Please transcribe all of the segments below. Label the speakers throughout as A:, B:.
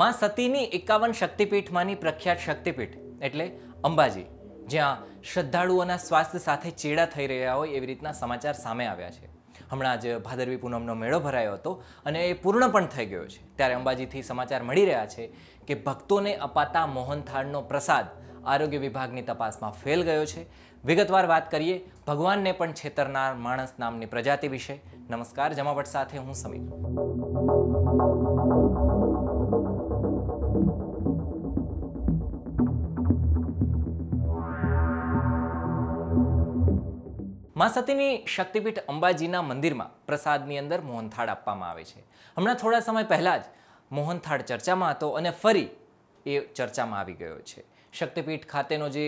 A: માં સતીની એકાવન શક્તિપીઠમાંની પ્રખ્યાત શક્તિપીઠ એટલે અંબાજી જ્યાં શ્રદ્ધાળુઓના સ્વાસ્થ્ય સાથે ચેડા થઈ રહ્યા હોય એવી રીતના સમાચાર સામે આવ્યા છે હમણાં જ ભાદરવી પૂનમનો મેળો ભરાયો હતો અને એ પૂર્ણ પણ થઈ ગયો છે ત્યારે અંબાજીથી સમાચાર મળી રહ્યા છે કે ભક્તોને અપાતા મોહનથાળનો પ્રસાદ આરોગ્ય વિભાગની તપાસમાં ફેલ ગયો છે વિગતવાર વાત કરીએ ભગવાનને પણ છેતરનાર માણસ નામની પ્રજાતિ વિશે નમસ્કાર જમાવટ સાથે હું સમીર મા સતીની શક્તિપીઠ અંબાજીના મંદિરમાં પ્રસાદની અંદર મોહનથાળ આપવામાં આવે છે હમણાં થોડા સમય પહેલાં જ મોહનથાળ ચર્ચામાં હતો અને ફરી એ ચર્ચામાં આવી ગયો છે શક્તિપીઠ ખાતેનો જે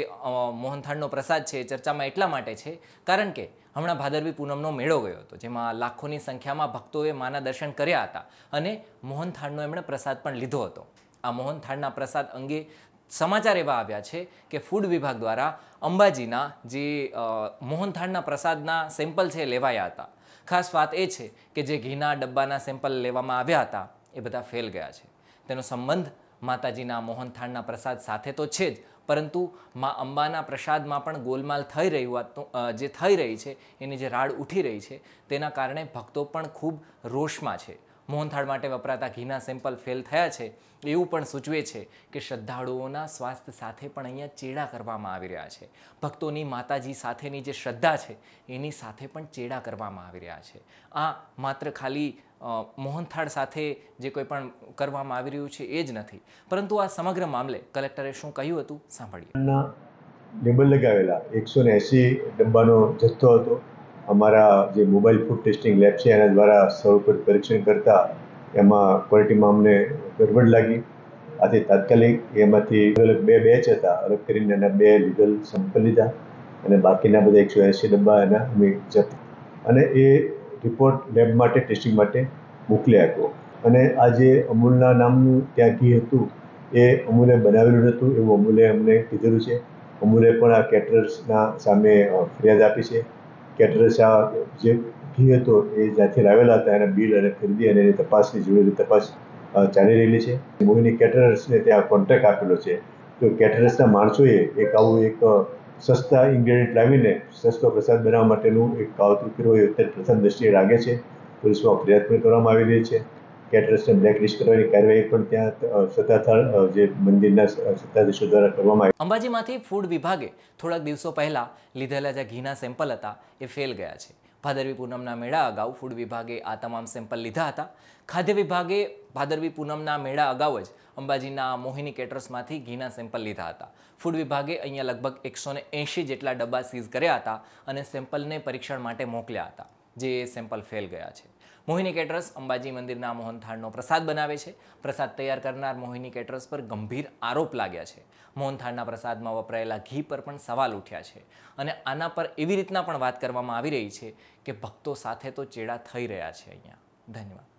A: મોહનથાળનો પ્રસાદ છે એ ચર્ચામાં એટલા માટે છે કારણ કે હમણાં ભાદરવી પૂનમનો મેળો ગયો હતો જેમાં લાખોની સંખ્યામાં ભક્તોએ માના દર્શન કર્યા હતા અને મોહનથાળનો એમણે પ્રસાદ પણ લીધો હતો આ મોહનથાળના પ્રસાદ અંગે સમાચાર એવા આવ્યા છે કે ફૂડ વિભાગ દ્વારા અંબાજીના જે મોહનથાળના પ્રસાદના સેમ્પલ છે લેવાયા હતા ખાસ વાત એ છે કે જે ઘીના ડબ્બાના સેમ્પલ લેવામાં આવ્યા હતા એ બધા ફેલ ગયા છે તેનો સંબંધ માતાજીના મોહનથાળના પ્રસાદ સાથે તો છે જ પરંતુ મા અંબાના પ્રસાદમાં પણ ગોલમાલ થઈ રહી જે થઈ રહી છે એની જે રાડ ઉઠી રહી છે તેના કારણે ભક્તો પણ ખૂબ રોષમાં છે મોહનથાળ માટે વપરાતા ઘીના સેમ્પલ ફેલ થયા છે એવું પણ સૂચવે છે કે શ્રદ્ધાળુઓના સ્વાસ્થ્ય સાથે પણ અહીંયા ચેડા કરવામાં આવી રહ્યા છે ભક્તોની માતાજી સાથેની જે શ્રદ્ધા છે એની સાથે પણ ચેડા કરવામાં આવી રહ્યા છે આ માત્ર ખાલી મોહનથાળ સાથે જે કોઈ પણ કરવામાં આવી રહ્યું છે એ જ નથી પરંતુ આ સમગ્ર મામલે કલેક્ટરે શું કહ્યું હતું
B: સાંભળીએ લેબલ લગાવેલા એકસો ને એંસી ડબ્બાનો જથ્થો હતો અમારા જે મોબાઈલ ફૂડ ટેસ્ટિંગ લેબ છે એના દ્વારા સ્થળ પર પરીક્ષણ કરતાં એમાં ક્વોલિટીમાં અમને ગડબડ લાગી આથી તાત્કાલિક એમાંથી અલગ બે બેચ હતા અલગ કરીને એના બે લીગલ સેમ્પલ લીધા અને બાકીના બધા એકસો એંસી ડબ્બા એના અમે જતા અને એ રિપોર્ટ લેબ માટે ટેસ્ટિંગ માટે મોકલી આપ્યો અને આ જે અમૂલના નામનું ત્યાં ઘી હતું એ અમૂલે બનાવેલું નહોતું એવું અમૂલે અમને કીધેલું છે અમૂલે પણ આ કેટરર્સના સામે ફરિયાદ આપી છે કેટરર્સે આ જે ફી હતો એ જ્યાંથી લાવેલા હતા એના બિલ અને ખરીદી અને એની તપાસની જોડેલી તપાસ ચાલી રહેલી છે મૂવીની કેટરર્સને ત્યાં કોન્ટ્રાક્ટ આપેલો છે તો કેટરર્સના માણસોએ એક આવું એક સસ્તા ઇન્ગ્રેડિયન્ટ લાવીને સસ્તો પ્રસાદ બનાવવા માટેનું એક કાવતરું કર્યું હોય અત્યારે પ્રથમ દ્રષ્ટિએ લાગે છે પોલીસમાં ફરિયાદ પણ કરવામાં આવી રહી છે કે ટ્રસ્ટને બ્લેકલિસ્ટ કરવાની કાર્યવાહી પણ ત્યાં સત્તાધાર જે મંદિરના સત્તાધીશો દ્વારા કરવામાં આવી
A: અંબાજીમાંથી ફૂડ વિભાગે થોડાક દિવસો પહેલા લીધેલા જે ઘીના સેમ્પલ હતા એ ફેલ ગયા છે ભાદરવી પૂનમના મેળા અગાઉ ફૂડ વિભાગે આ તમામ સેમ્પલ લીધા હતા ખાદ્ય વિભાગે ભાદરવી પૂનમના મેળા અગાઉ જ અંબાજીના મોહિની કેટર્સમાંથી ઘીના સેમ્પલ લીધા હતા ફૂડ વિભાગે અહીંયા લગભગ એકસો એંશી જેટલા ડબ્બા સીઝ કર્યા હતા અને સેમ્પલને પરીક્ષણ માટે મોકલ્યા હતા જે સેમ્પલ ફેલ ગયા છે મોહિની કેટરસ અંબાજી મંદિરના મોહન થાળનો પ્રસાદ બનાવે છે પ્રસાદ તૈયાર કરનાર મોહિની કેટરસ પર ગંભીર આરોપ લાગ્યા છે મોહન થાળના પ્રસાદમાં વપરાયેલા ઘી પર પણ સવાલ ઉઠ્યા છે અને આના પર એવી રીતના પણ વાત કરવામાં આવી રહી છે કે ભક્તો સાથે તો ચેડા થઈ રહ્યા છે અહીંયા ધન્યવાદ